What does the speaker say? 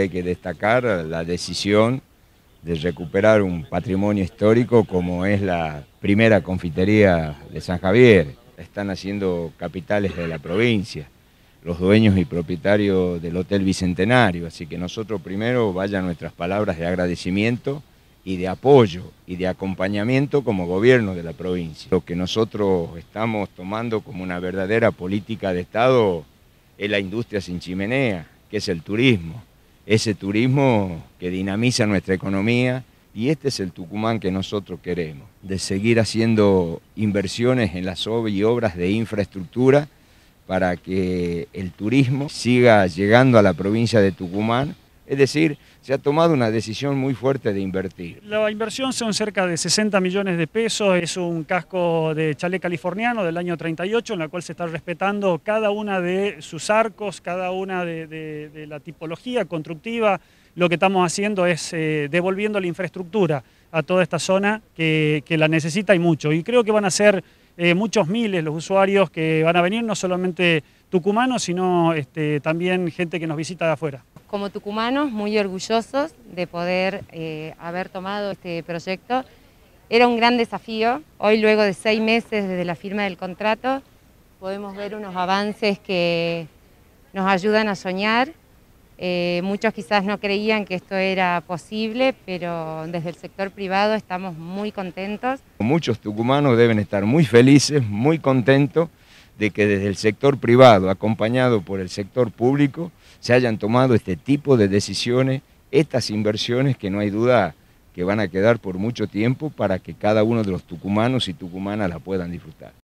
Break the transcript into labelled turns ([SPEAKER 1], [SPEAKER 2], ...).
[SPEAKER 1] hay que destacar la decisión de recuperar un patrimonio histórico como es la primera confitería de San Javier. Están haciendo capitales de la provincia, los dueños y propietarios del Hotel Bicentenario. Así que nosotros primero vayan nuestras palabras de agradecimiento y de apoyo y de acompañamiento como gobierno de la provincia. Lo que nosotros estamos tomando como una verdadera política de Estado es la industria sin chimenea, que es el turismo ese turismo que dinamiza nuestra economía y este es el Tucumán que nosotros queremos, de seguir haciendo inversiones en las obras y obras de infraestructura para que el turismo siga llegando a la provincia de Tucumán es decir, se ha tomado una decisión muy fuerte de invertir.
[SPEAKER 2] La inversión son cerca de 60 millones de pesos, es un casco de chalet californiano del año 38, en la cual se está respetando cada una de sus arcos, cada una de, la tipología constructiva. Lo que estamos haciendo es eh, devolviendo la infraestructura a toda esta zona que, que la necesita y mucho. Y creo que van a ser eh, muchos miles los usuarios que van a venir, no solamente tucumanos, sino este, también gente que nos visita de afuera.
[SPEAKER 3] Como tucumanos, muy orgullosos de poder eh, haber tomado este proyecto. Era un gran desafío. Hoy, luego de seis meses desde la firma del contrato, podemos ver unos avances que nos ayudan a soñar eh, muchos quizás no creían que esto era posible, pero desde el sector privado estamos muy contentos.
[SPEAKER 1] Muchos tucumanos deben estar muy felices, muy contentos de que desde el sector privado, acompañado por el sector público, se hayan tomado este tipo de decisiones, estas inversiones que no hay duda que van a quedar por mucho tiempo para que cada uno de los tucumanos y tucumanas la puedan disfrutar.